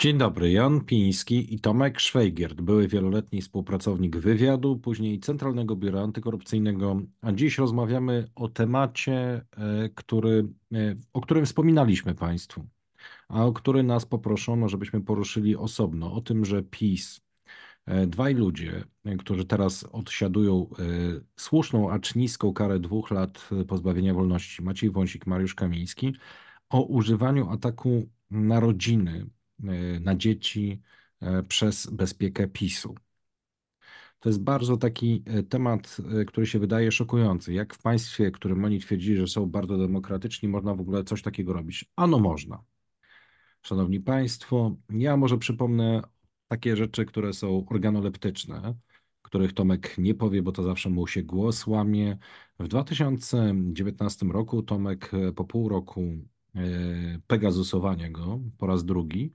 Dzień dobry, Jan Piński i Tomek Szwajgierd, były wieloletni współpracownik wywiadu, później Centralnego Biura Antykorupcyjnego, a dziś rozmawiamy o temacie, e, który, e, o którym wspominaliśmy Państwu, a o który nas poproszono, żebyśmy poruszyli osobno, o tym, że PiS, e, dwaj ludzie, którzy teraz odsiadują słuszną, acz niską karę dwóch lat pozbawienia wolności, Maciej Wąsik, Mariusz Kamiński, o używaniu ataku na rodziny Y, na dzieci e, przez bezpiekę PiSu. To jest bardzo taki e, temat, e, który się wydaje szokujący. Jak w państwie, którym oni twierdzili, że są bardzo demokratyczni, można w ogóle coś takiego robić? Ano można. Szanowni Państwo, ja może przypomnę takie rzeczy, które są organoleptyczne, których Tomek nie powie, bo to zawsze mu się głos łamie. W 2019 roku Tomek po pół roku E, pegazusowania go po raz drugi,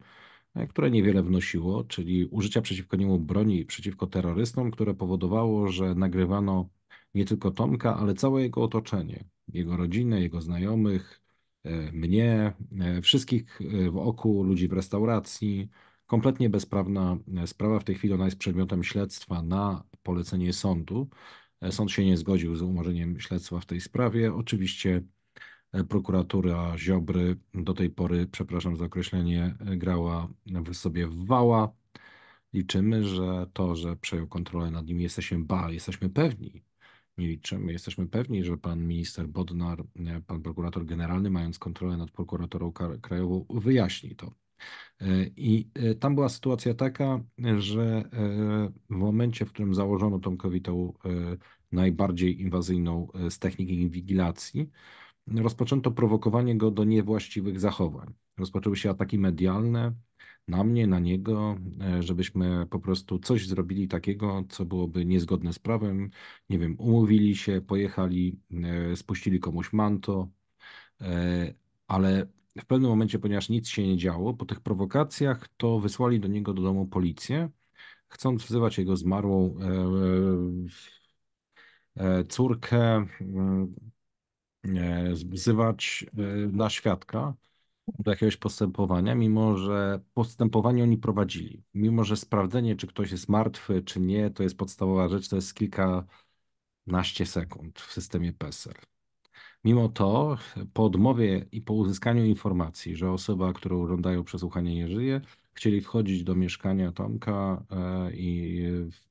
e, które niewiele wnosiło, czyli użycia przeciwko niemu broni przeciwko terrorystom, które powodowało, że nagrywano nie tylko Tomka, ale całe jego otoczenie, jego rodzinę, jego znajomych, e, mnie, wszystkich wokół, ludzi w restauracji. Kompletnie bezprawna sprawa. W tej chwili ona jest przedmiotem śledztwa na polecenie sądu. Sąd się nie zgodził z umorzeniem śledztwa w tej sprawie. Oczywiście prokuratura Ziobry do tej pory, przepraszam za określenie, grała sobie w wała. Liczymy, że to, że przejął kontrolę nad nim, jesteśmy ba, jesteśmy pewni. Nie liczymy, jesteśmy pewni, że pan minister Bodnar, pan prokurator generalny, mając kontrolę nad prokuratorą krajową, wyjaśni to. E, I e, tam była sytuacja taka, że e, w momencie, w którym założono tą kowitą najbardziej inwazyjną z technik inwigilacji, rozpoczęto prowokowanie go do niewłaściwych zachowań. Rozpoczęły się ataki medialne na mnie, na niego, e, żebyśmy po prostu coś zrobili takiego, co byłoby niezgodne z prawem. Nie wiem, umówili się, pojechali, e, spuścili komuś manto, e, ale w pewnym momencie, ponieważ nic się nie działo, po tych prowokacjach, to wysłali do niego do domu policję, chcąc wzywać jego zmarłą córkę mm, E, wzywać e, na świadka do jakiegoś postępowania, mimo że postępowanie oni prowadzili. Mimo że sprawdzenie, czy ktoś jest martwy, czy nie, to jest podstawowa rzecz, to jest kilkanaście sekund w systemie PESEL. Mimo to, po odmowie i po uzyskaniu informacji, że osoba, którą żądają przesłuchanie nie żyje, chcieli wchodzić do mieszkania Tomka e, i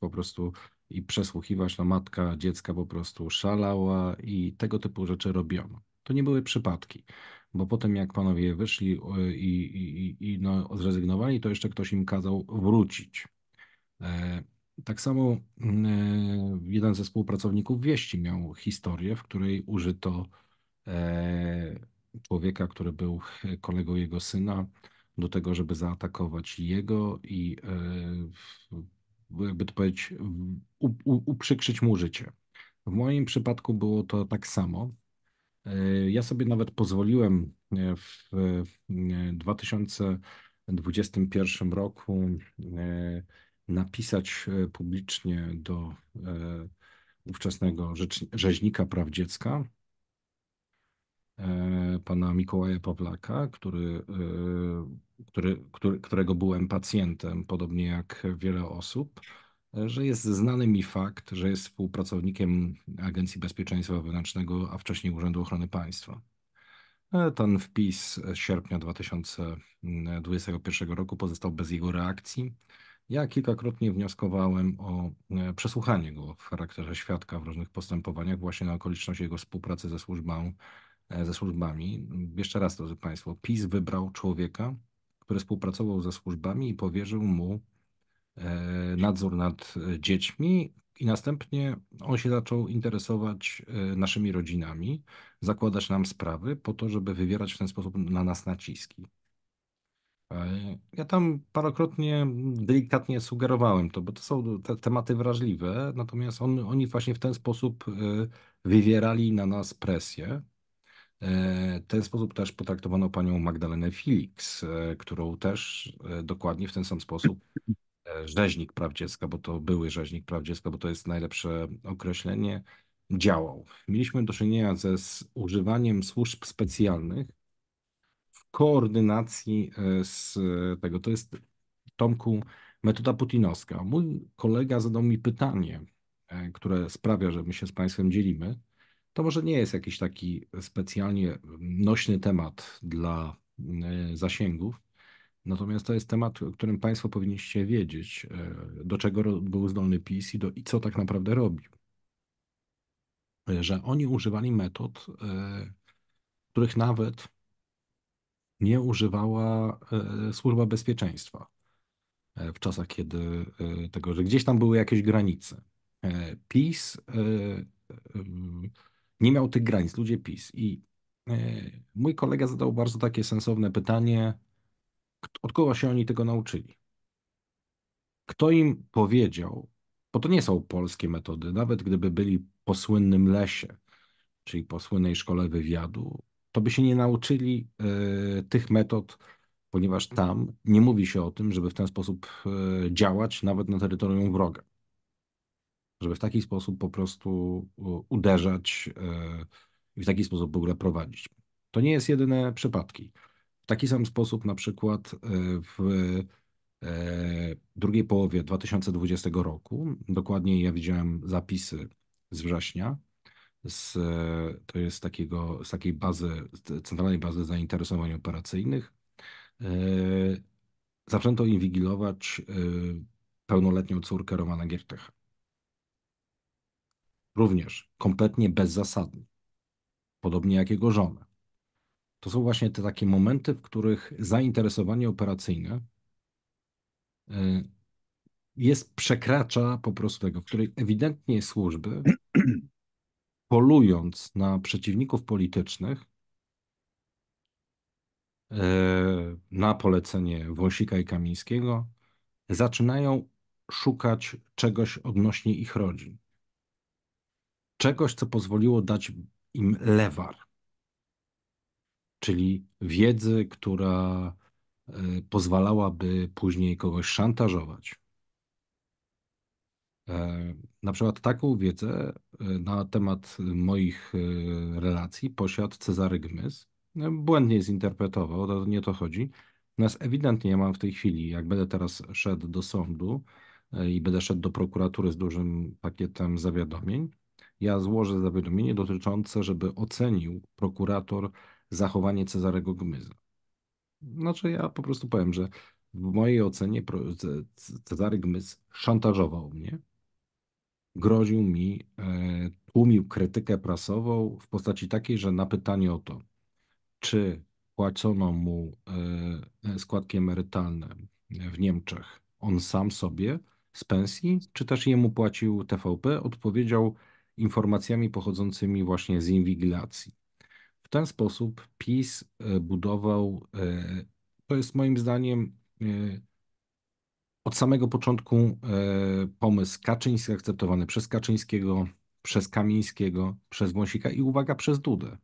po prostu i przesłuchiwać, no matka dziecka po prostu szalała i tego typu rzeczy robiono. To nie były przypadki, bo potem jak panowie wyszli e, i, i, i no, zrezygnowali, to jeszcze ktoś im kazał wrócić. E, tak samo mm, e, jeden ze współpracowników wieści miał historię, w której użyto człowieka, który był kolegą jego syna, do tego, żeby zaatakować jego i jakby to powiedzieć, uprzykrzyć mu życie. W moim przypadku było to tak samo. E, ja sobie nawet pozwoliłem e, w 2021 e, roku napisać publicznie do ówczesnego rzeźnika praw dziecka, pana Mikołaja Pawlaka, który który, który, którego byłem pacjentem, podobnie jak wiele osób, że jest znany mi fakt, że jest współpracownikiem Agencji Bezpieczeństwa Wewnętrznego, a wcześniej Urzędu Ochrony Państwa. E, ten wpis z sierpnia 2021 roku pozostał bez jego reakcji. Ja kilkakrotnie wnioskowałem o e, przesłuchanie go w charakterze świadka w różnych postępowaniach, właśnie na okoliczność jego współpracy ze służbą e, ze służbami. Jeszcze raz, drodzy Państwo, PiS wybrał człowieka, który współpracował ze służbami i powierzył mu e, nadzór nad dziećmi. I następnie on się zaczął interesować e, naszymi rodzinami, zakładać nam sprawy po to, żeby wywierać w ten sposób na nas naciski. E, ja tam parokrotnie delikatnie sugerowałem to, bo to są te tematy wrażliwe, natomiast on, oni właśnie w ten sposób wywierali na nas presję. E, w ten sposób też potraktowano panią Magdalenę Felix, e, którą też e, dokładnie w ten sam sposób rzeźnik praw dziecka, bo to były rzeźnik praw dziecka, bo to jest najlepsze określenie, działał. Mieliśmy do czynienia ze używaniem służb specjalnych w koordynacji z tego. To jest, Tomku, metoda putinowska. Mój kolega zadał mi pytanie, które sprawia, że my się z Państwem dzielimy. To może nie jest jakiś taki specjalnie nośny temat dla e, zasięgów, natomiast to jest temat, o którym Państwo powinniście wiedzieć, e, do czego był zdolny PiS i, do, i co tak naprawdę robił. E, że oni używali metod, których nawet nie używała służba bezpieczeństwa w czasach, kiedy tego, że gdzieś tam były jakieś granice. PiS nie miał tych granic, ludzie PiS. I e, mój kolega zadał bardzo takie sensowne pytanie, od kogo się oni tego nauczyli? Kto im powiedział, bo to nie są polskie metody, nawet gdyby byli po słynnym lesie, czyli po słynnej szkole wywiadu, to by się nie nauczyli e, tych metod, ponieważ tam nie mówi się o tym, żeby w ten sposób e, działać nawet na terytorium wroga żeby w taki sposób po prostu uderzać e, i w taki sposób w ogóle prowadzić. To nie jest jedyne przypadki. W taki sam sposób na przykład e, w e, drugiej połowie 2020 roku, dokładniej ja widziałem zapisy z września, z, to jest takiego, z takiej bazy, z centralnej bazy zainteresowań operacyjnych, zaczęto inwigilować pełnoletnią córkę Romana Giertecha. Również kompletnie bezzasadnie. Podobnie jak jego żona. To są właśnie te takie momenty, w których zainteresowanie operacyjne y, jest, przekracza po prostu tego, w której ewidentnie służby, polując na przeciwników politycznych, y, na polecenie Wąsika i Kamińskiego, zaczynają szukać czegoś odnośnie ich rodzin czegoś, co pozwoliło dać im lewar, czyli wiedzy, która e, pozwalałaby później kogoś szantażować. E, na przykład taką wiedzę e, na temat moich relacji posiadł Cezary Gmys. Błędnie zinterpretował, to nie to chodzi. Natomiast ewidentnie ja mam w tej chwili, jak będę teraz szedł do sądu i będę szedł do prokuratury z dużym pakietem zawiadomień, ja złożę zawiadomienie dotyczące, żeby ocenił prokurator zachowanie Cezarego Gmyza. Znaczy ja po prostu powiem, że w mojej ocenie Cezary Gmyz szantażował mnie, groził mi, e, tłumił krytykę prasową w postaci takiej, że na pytanie o to, czy płacono mu e, e, składki emerytalne w Niemczech, on sam sobie z pensji, czy też jemu płacił TVP, odpowiedział, informacjami pochodzącymi właśnie z inwigilacji. W ten sposób PiS e, budował, e, to jest moim zdaniem e, od samego początku pomysł Kaczyński akceptowany przez Kaczyńskiego, przez Kamińskiego, przez Wąsika i uwaga, przez Dudę.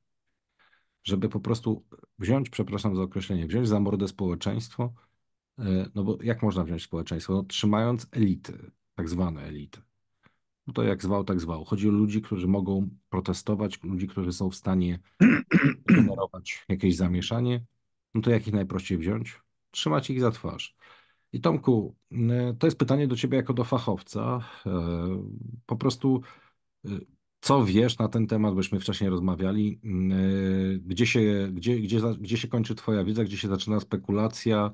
Żeby po prostu wziąć, przepraszam za określenie, wziąć za mordę społeczeństwo, no bo jak można wziąć społeczeństwo? No, trzymając elity, tak zwane elity no to jak zwał, tak zwał. Chodzi o ludzi, którzy mogą protestować, ludzi, którzy są w stanie generować jakieś zamieszanie. No to jak ich najprościej wziąć? Trzymać ich za twarz. I Tomku, e, to jest pytanie do ciebie jako do fachowca. E, po prostu e, co wiesz na ten temat, bośmy wcześniej rozmawiali, mm, gdzie się, gdzie, gdzie, gdzie się kończy Twoja wiedza, gdzie się zaczyna spekulacja,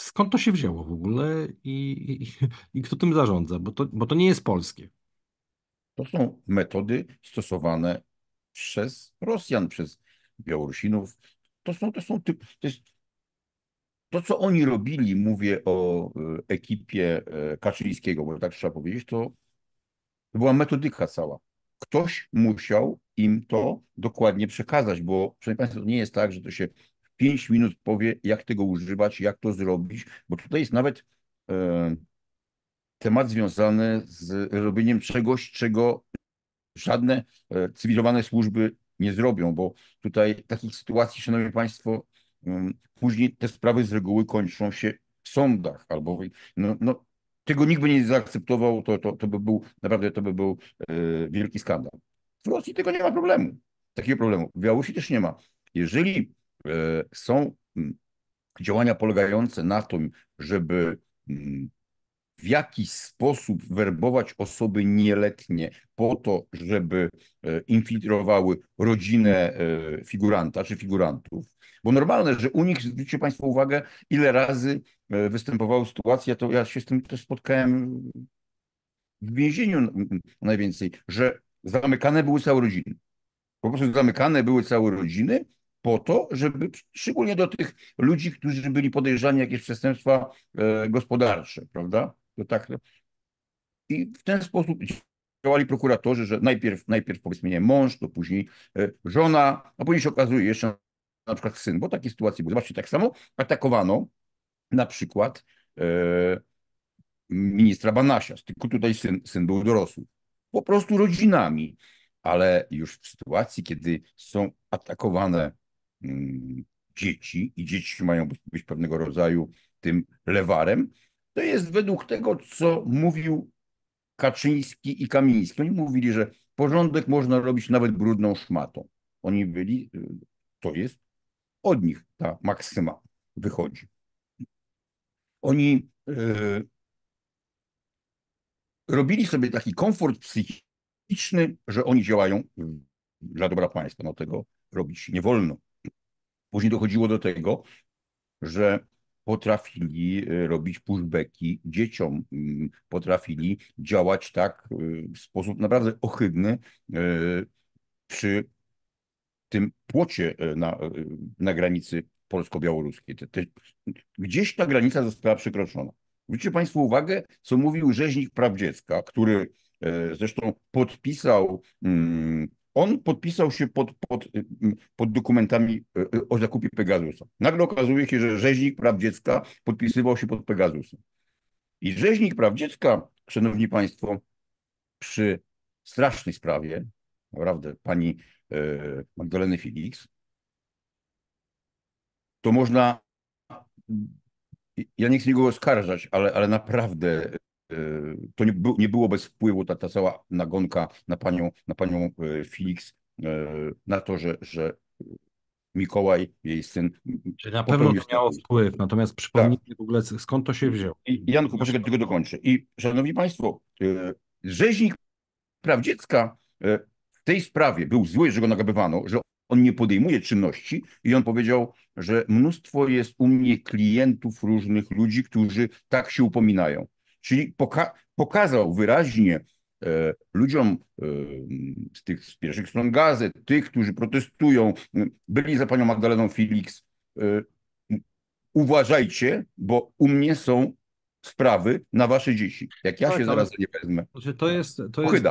skąd to się wzięło w ogóle i, i, i kto tym zarządza, bo to, bo to nie jest polskie. To są metody stosowane przez Rosjan, przez Białorusinów. To są, to są typ, to, jest, to, co oni robili, mówię o e, ekipie e, Kaczyńskiego, bo tak trzeba powiedzieć, to, to była metodyka cała. Ktoś musiał im to dokładnie przekazać, bo, proszę Państwa, to nie jest tak, że to się 5 minut powie, jak tego używać, jak to zrobić, bo tutaj jest nawet e, temat związany z robieniem czegoś, czego żadne e, cywilizowane służby nie zrobią, bo tutaj takich sytuacji, Szanowni Państwo, e, później te sprawy z reguły kończą się w sądach albo no, no, tego nikt by nie zaakceptował, to, to, to by był naprawdę to by był e, wielki skandal. W Rosji tego nie ma problemu, takiego problemu. W Białorusi też nie ma. Jeżeli E, są mm, działania polegające na tym, żeby mm, w jakiś sposób werbować osoby nieletnie po to, żeby e, infiltrowały rodzinę e, figuranta czy figurantów. Bo normalne, że u nich, zwróćcie Państwo uwagę, ile razy występowały sytuacje, to ja się z tym też spotkałem w więzieniu mm, najwięcej, że zamykane były całe rodziny. Po prostu zamykane były całe rodziny po to, żeby szczególnie do tych ludzi, którzy byli podejrzani jakieś przestępstwa e, gospodarcze, prawda? To tak. I w ten sposób działali prokuratorzy, że najpierw, najpierw powiedzmy nie mąż, to później e, żona, a później się okazuje jeszcze na przykład syn, bo takie sytuacje były. Zobaczcie, tak samo atakowano na przykład e, ministra Banasia, tylko tutaj syn, syn był dorosły. Po prostu rodzinami, ale już w sytuacji, kiedy są atakowane Mm, dzieci i dzieci mają być pewnego rodzaju tym lewarem, to jest według tego, co mówił Kaczyński i Kamiński. Oni mówili, że porządek można robić nawet brudną szmatą. Oni byli, y, to jest od nich ta maksyma wychodzi. Oni yy, robili sobie taki komfort psychiczny, że oni działają dla dobra państwa. No tego robić nie wolno. Później dochodziło do tego, że potrafili y, robić pushbacki dzieciom, y, potrafili działać tak y, w sposób naprawdę ohydny przy tym płocie na, na granicy polsko-białoruskiej. Gdzieś ta granica została przekroczona. Zwróćcie Państwo uwagę, co mówił rzeźnik praw dziecka, który zresztą podpisał mm, on podpisał się pod, pod, y, pod dokumentami y, y, o zakupie Pegasusa. Nagle okazuje się, że rzeźnik praw dziecka podpisywał się pod Pegasusem. I rzeźnik praw dziecka, szanowni państwo, przy strasznej sprawie, naprawdę, pani e, Magdaleny Felix, to można, ja nie chcę nikogo oskarżać, ale, ale naprawdę to nie, nie było bez wpływu ta, ta cała nagonka na panią, na panią e, Felix, e, na to, że, że Mikołaj, jej syn. Czyli na pewno to miało wpływ, natomiast tak. przypomnijmy tak. w ogóle skąd to się wzięło. I, Janku, proszę, tylko dokończę. I szanowni państwo, e, rzeźnik praw dziecka w tej sprawie był zły, że go nagabywano, że on nie podejmuje czynności i on powiedział, że mnóstwo jest u mnie klientów różnych ludzi, którzy tak się upominają. Czyli poka pokazał wyraźnie e, ludziom e, z tych z pierwszych stron gazet, tych, którzy protestują, byli za panią Magdaleną Felix, e, uważajcie, bo u mnie są sprawy na wasze dzieci. Jak ja tak, się tam, zaraz nie wezmę. Znaczy to jest, to jest,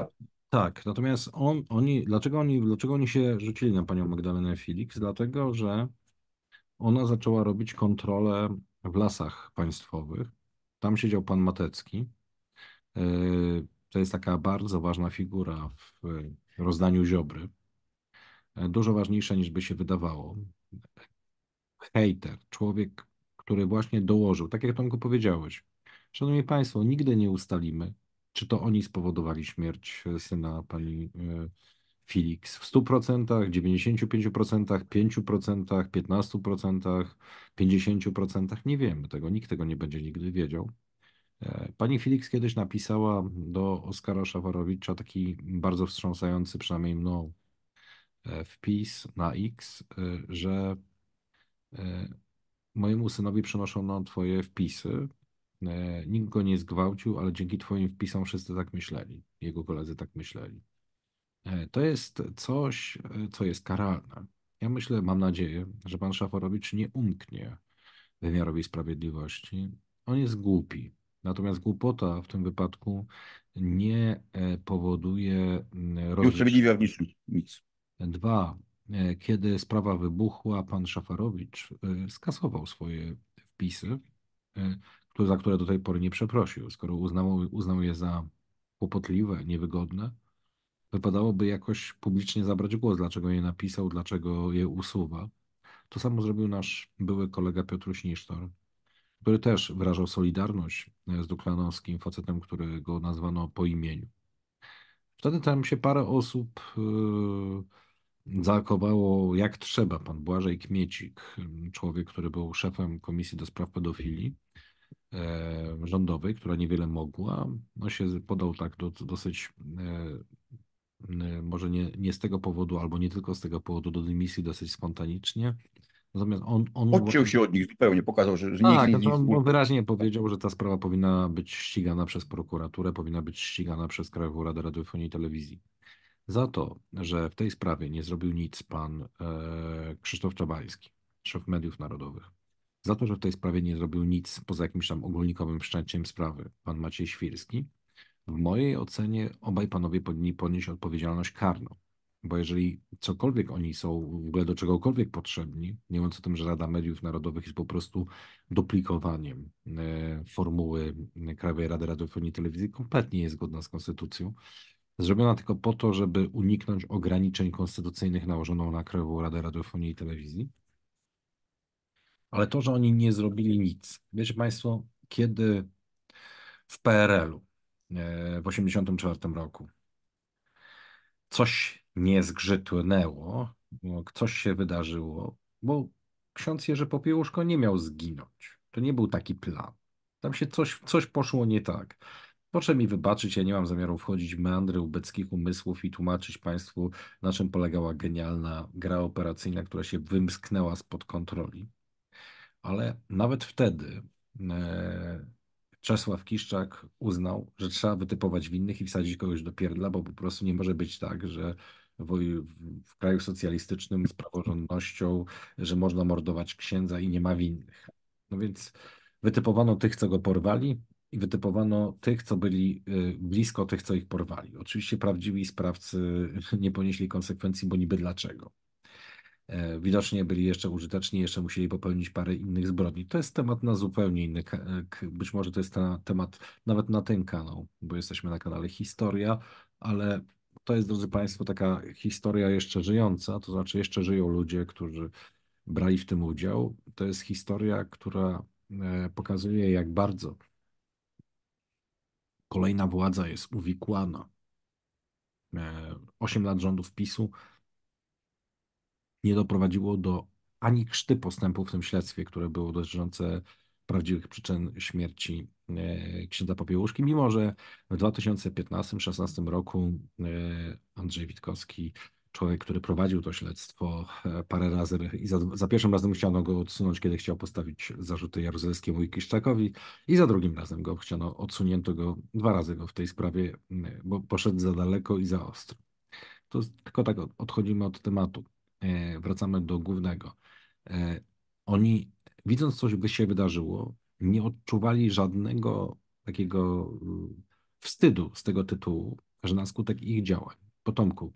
Tak, natomiast on, oni, dlaczego oni, dlaczego oni się rzucili na panią Magdalenę Felix? Dlatego, że ona zaczęła robić kontrolę w lasach państwowych tam siedział pan Matecki. E, to jest taka bardzo ważna figura w e, rozdaniu Ziobry. E, dużo ważniejsza niż by się wydawało. Hater, człowiek, który właśnie dołożył, tak jak Tomku powiedziałeś. Szanowni Państwo, nigdy nie ustalimy, czy to oni spowodowali śmierć syna pani Felix w 100%, 95%, 5%, 15%, 50%. Nie wiemy tego, nikt tego nie będzie nigdy wiedział. E, pani Felix kiedyś napisała do Oskara Szawarowicza taki bardzo wstrząsający, przynajmniej mną, e, wpis na X, e, że mojemu synowi przynoszono twoje wpisy. Nikt go nie zgwałcił, ale dzięki twoim wpisom wszyscy tak myśleli. Jego koledzy tak myśleli. E, to jest coś, e, co jest karalne. Ja myślę, mam nadzieję, że pan Szaforowicz nie umknie wymiarowi sprawiedliwości. On jest głupi. Natomiast głupota w tym wypadku nie e, powoduje. Nie usprawiedliwia w nic, nic. Dwa, kiedy sprawa wybuchła, pan Szafarowicz skasował swoje wpisy, za które do tej pory nie przeprosił. Skoro uznał, uznał je za kłopotliwe, niewygodne, wypadałoby jakoś publicznie zabrać głos, dlaczego je napisał, dlaczego je usuwa. To samo zrobił nasz były kolega Piotr Nisztor, który też wyrażał solidarność e, z Duklanowskim, facetem, którego nazwano po imieniu. Wtedy tam się parę osób e, zaakowało jak trzeba. Pan Błażej Kmiecik, człowiek, który był szefem Komisji do Spraw Pedofilii e, rządowej, która niewiele mogła, no się podał tak do, dosyć Y, może nie, nie z tego powodu, albo nie tylko z tego powodu, do dymisji dosyć spontanicznie. Natomiast on. on Odciął się od nich zupełnie, pokazał, że, nie tak, nie on, on wyraźnie powiedział, że ta sprawa powinna być ścigana przez prokuraturę, powinna być ścigana przez Krajową Radę Radiofonii i Telewizji. Za to, że w tej sprawie nie zrobił nic pan e, Krzysztof Czabański, szef mediów narodowych. Za to, że w tej sprawie nie zrobił nic poza jakimś tam ogólnikowym wszczęciem sprawy pan Maciej Świrski w mojej ocenie obaj panowie powinni ponieść odpowiedzialność karną, bo jeżeli cokolwiek oni są w ogóle do czegokolwiek potrzebni, nie mówiąc o tym, że Rada Mediów Narodowych jest po prostu duplikowaniem e, formuły Krajowej Rady Radiofonii i Telewizji, kompletnie jest zgodna z konstytucją, zrobiona tylko po to, żeby uniknąć ograniczeń konstytucyjnych nałożoną na Krajową Radę Radiofonii i Telewizji. Ale to, że oni nie zrobili nic. Wiecie Państwo, kiedy w PRL-u E, w 1984 roku. Coś nie zgrzytnęło, coś się wydarzyło, bo ksiądz Jerzy Popiełuszko nie miał zginąć. To nie był taki plan. Tam się coś, coś poszło nie tak. Proszę mi wybaczyć, ja nie mam zamiaru wchodzić w meandry ubeckich umysłów i tłumaczyć Państwu, na czym polegała genialna gra operacyjna, która się wymsknęła spod kontroli. Ale nawet wtedy e, Czesław Kiszczak uznał, że trzeba wytypować winnych i wsadzić kogoś do pierdla, bo po prostu nie może być tak, że w, kraju socjalistycznym z praworządnością, że można mordować księdza i nie ma winnych. No więc wytypowano tych, co go porwali i wytypowano tych, co byli y, blisko tych, co ich porwali. Oczywiście prawdziwi sprawcy nie ponieśli konsekwencji, bo niby dlaczego. E, widocznie byli jeszcze użyteczni, jeszcze musieli popełnić parę innych zbrodni. To jest temat na zupełnie inny, e, być może to jest temat nawet na ten kanał, bo jesteśmy na kanale Historia, ale to jest, drodzy Państwo, taka historia jeszcze żyjąca, to znaczy jeszcze żyją ludzie, którzy brali w tym udział. To jest historia, która e, pokazuje, jak bardzo kolejna władza jest uwikłana. Osiem lat rządów PiSu nie doprowadziło do ani krzty postępu w tym śledztwie, które było dotyczące prawdziwych przyczyn śmierci e, księdza Popiełuszki, mimo że w 2015-16 roku e, Andrzej Witkowski, człowiek, który prowadził to śledztwo e, parę razy i za, za pierwszym razem chciano go odsunąć, kiedy chciał postawić zarzuty Jaruzelskiemu i Kiszczakowi i za drugim razem go chciano, odsunięto go, dwa razy go w tej sprawie, bo poszedł za daleko i za ostro. To tylko tak odchodzimy od tematu. E, wracamy do głównego. E, oni, widząc coś, by się wydarzyło, nie odczuwali żadnego takiego mm, wstydu z tego tytułu, że na skutek ich działań, potomku,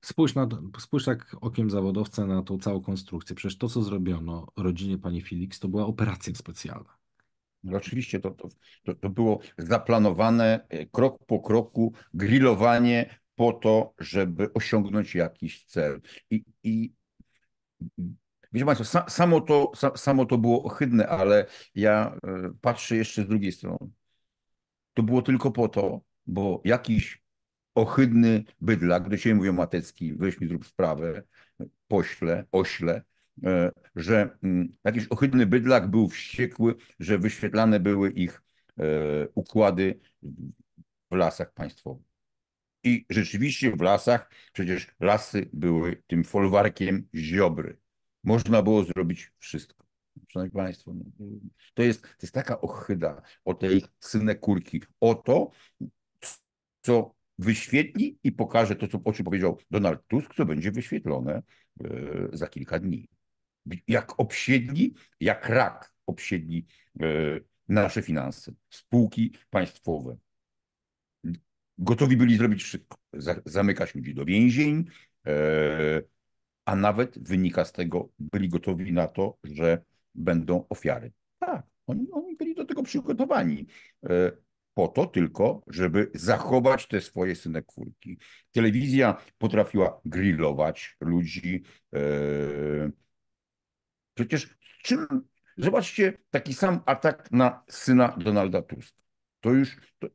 spójrz, na, spójrz tak okiem zawodowca na tą całą konstrukcję. Przecież to, co zrobiono rodzinie pani Felix, to była operacja specjalna. No oczywiście to, to, to, było zaplanowane e, krok po kroku grillowanie po to, żeby osiągnąć jakiś cel. I, i wiecie Państwo, sa, samo, to, sa, samo to było ohydne, ale ja e, patrzę jeszcze z drugiej strony. To było tylko po to, bo jakiś ohydny bydlak, do ciebie mówią Matecki, weź mi zrób sprawę, pośle, ośle, e, że mm, jakiś ohydny bydlak był wściekły, że wyświetlane były ich e, układy w lasach państwowych. I rzeczywiście w lasach, przecież lasy były tym folwarkiem ziobry. Można było zrobić wszystko. Szanowni Państwo, no, to jest, to jest taka ochyda o tej synekurki, o to, co wyświetli i pokaże to, co, o czym powiedział Donald Tusk, co będzie wyświetlone e, za kilka dni. Jak obsiedli, jak rak obsiedli e, nasze finanse, spółki państwowe, Gotowi byli zrobić wszystko. Zamykać ludzi do więzień, e, a nawet wynika z tego, byli gotowi na to, że będą ofiary. Tak, oni, oni byli do tego przygotowani. E, po to tylko, żeby zachować te swoje synekurki. Telewizja potrafiła grillować ludzi. E, przecież czym. Zobaczcie taki sam atak na syna Donalda Tuska. To już to,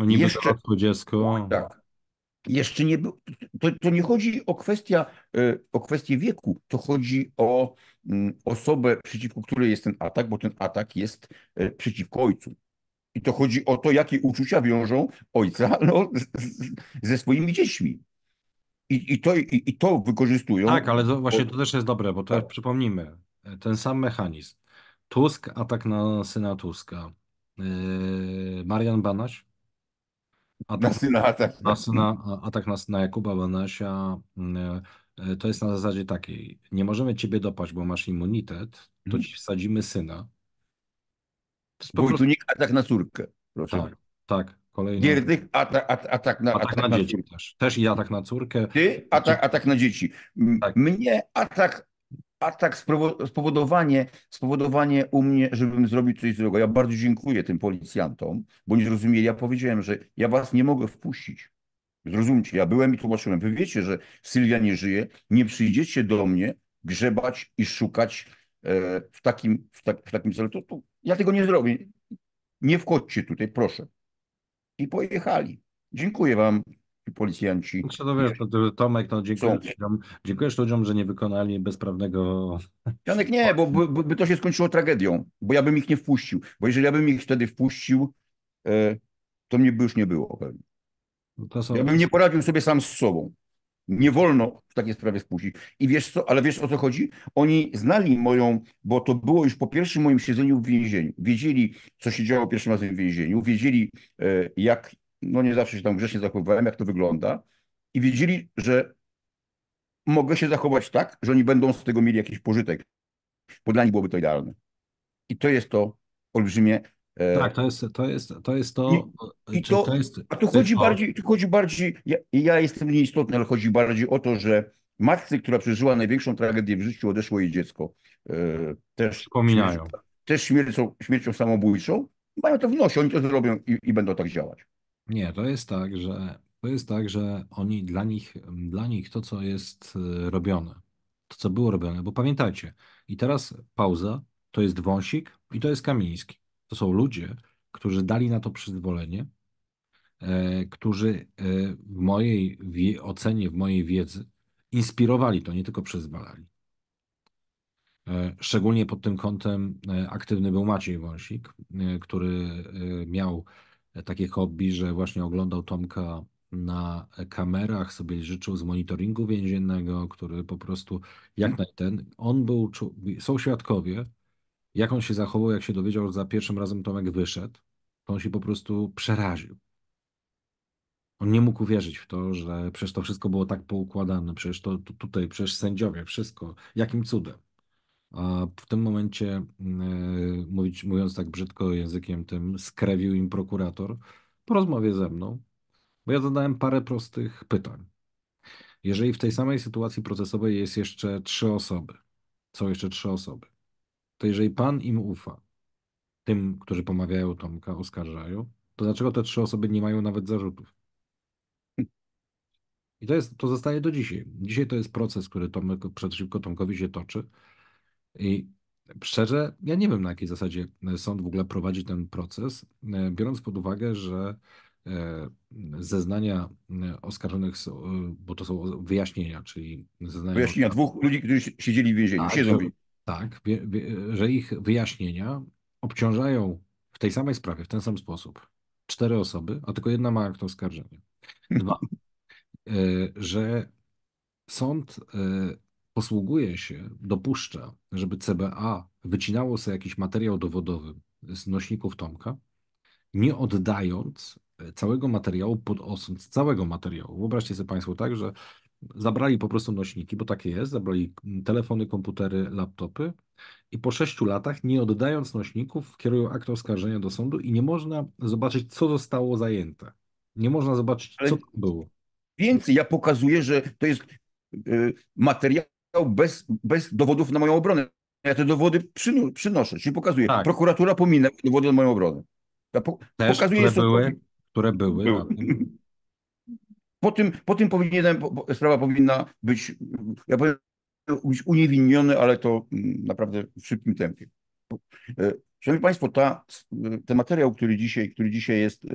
no niby jeszcze, dorosłe dziecko. Tak. Jeszcze nie był. To, to, nie chodzi o, kwestia, e, o kwestię wieku, to chodzi o mm, osobę, przeciwko której jest ten atak, bo ten atak jest e, przeciwko ojcu. I to chodzi o to, jakie uczucia wiążą ojca no, ze swoimi dziećmi. I, i, to, i, i to wykorzystują. Tak, ale to, właśnie to też jest dobre, bo teraz tak. przypomnijmy, ten sam mechanizm. Tusk, atak na syna Tuska. Yy, Marian Banaś, Atak, tak- na syna, atak. Na syna, atak na syna Jakuba Banasia mm, e, to jest na zasadzie takiej, nie możemy ciebie dopaść, bo masz immunitet, to mhm. ci wsadzimy syna. Wójtunik prostu... atak na córkę, proszę. Tak, tak. Kolejny. Gierdych atak, atak, atak, na, atak, na, na dzieci też. Też i atak na córkę. Ty znaczy- atak, atak na dzieci. Tak. Mnie atak atak, spowodowanie, spowodowanie u mnie, żebym zrobił coś złego. Ja bardzo dziękuję tym policjantom, bo nie zrozumieli. Ja powiedziałem, że ja was nie mogę wpuścić. Zrozumcie, ja byłem i tłumaczyłem. Wy wiecie, że Sylwia nie żyje, nie przyjdziecie do mnie grzebać i szukać e, w takim, w, tak, w takim celu. To, to, ja tego nie zrobię. Nie wchodźcie tutaj, proszę. I pojechali. Dziękuję wam policjanci. No, szanowny Tomek, no dziękujesz, ludziom, dziękujesz ludziom, że nie wykonali bezprawnego. Janek nie, bo by, by, to się skończyło tragedią, bo ja bym ich nie wpuścił. Bo jeżeli ja bym ich wtedy wpuścił, e, to mnie by już nie było pewnie. No, są... Ja bym nie poradził sobie sam z sobą. Nie wolno w takiej sprawie wpuścić. I wiesz co, ale wiesz o co chodzi? Oni znali moją, bo to było już po pierwszym moim siedzeniu w więzieniu. Wiedzieli, co się działo pierwszym razem w więzieniu, wiedzieli, e, jak no nie zawsze się tam grzecznie zachowywałem, jak to wygląda. I wiedzieli, że mogę się zachować tak, że oni będą z tego mieli jakiś pożytek, bo dla nich byłoby to idealne. I to jest to olbrzymie. E, tak, to jest to. Jest, to, jest to, I, e, i to, to jest, a tu chodzi, bardziej, tu chodzi bardziej, ja, ja jestem nieistotny, ale chodzi bardziej o to, że matce, która przeżyła największą tragedię w życiu, odeszło jej dziecko. E, też, Śmiercią, też śmiercią, śmiercią samobójczą. Mają to w nosie, oni to zrobią i, i będą tak działać. Nie, to jest tak, że to jest tak, że oni dla nich, dla nich to, co jest y, robione, to, co było robione, bo pamiętajcie, i teraz pauza, to jest Wąsik i to jest Kamiński. To są ludzie, którzy dali na to przyzwolenie, e, którzy e, w mojej wie, ocenie, w mojej wiedzy inspirowali to, nie tylko przyzwalali. E, szczególnie pod tym kątem e, aktywny był Maciej Wąsik, e, który e, miał E, takie hobby, że właśnie oglądał Tomka na kamerach, sobie życzył z monitoringu więziennego, który po prostu jak na ten, on był, są świadkowie, jak on się zachował, jak się dowiedział, że za pierwszym razem Tomek wyszedł, to on się po prostu przeraził. On nie mógł wierzyć w to, że przecież to wszystko było tak poukładane, przecież to tutaj, przecież sędziowie, wszystko, jakim cudem a w tym momencie, mm, e, mówić, mówiąc tak brzydko językiem tym, skrewił im prokurator po rozmowie ze mną, bo ja zadałem parę prostych pytań. Jeżeli w tej samej sytuacji procesowej jest jeszcze trzy osoby, są jeszcze trzy osoby, to jeżeli pan im ufa, tym, którzy pomawiają Tomka, oskarżają, to dlaczego te trzy osoby nie mają nawet zarzutów? I to, jest, to zostaje do dzisiaj. Dzisiaj to jest proces, który Tomek, przeciwko Tomkowi się toczy i szczerze, ja nie wiem na jakiej zasadzie e, sąd w ogóle prowadzi ten proces, e, biorąc pod uwagę, że e, zeznania oskarżonych, bo to są wyjaśnienia, czyli zeznania... Wyjaśnienia dwóch ludzi, którzy siedzieli w więzieniu, tak, siedzą. Tak, wie, wie, że ich wyjaśnienia obciążają w tej samej sprawie, w ten sam sposób, cztery osoby, a tylko jedna ma akt oskarżenia. Dwa, że sąd posługuje się, dopuszcza, żeby CBA wycinało sobie jakiś materiał dowodowy z nośników Tomka, nie oddając e, całego materiału pod osąd, całego materiału. Wyobraźcie sobie Państwo tak, że zabrali po prostu nośniki, bo takie jest, zabrali telefony, komputery, laptopy i po sześciu latach, nie oddając nośników, kierują akt oskarżenia do sądu i nie można zobaczyć, co zostało zajęte. Nie można zobaczyć, Ale co było. Więcej, ja pokazuję, że to jest y, materiał bez, bez dowodów na moją obronę. Ja te dowody przyno, przynoszę, czyli pokazuję. Tak. Prokuratura pominęła dowody na moją obronę. Ja po, Też, pokazuję które, były, które były. były. Po tym, po tym powinienem, po, sprawa powinna być, ja powiem, być uniewinniony, ale to mm, naprawdę w szybkim tempie. E, szanowni Państwo, ta, ten materiał, który dzisiaj, który dzisiaj jest e,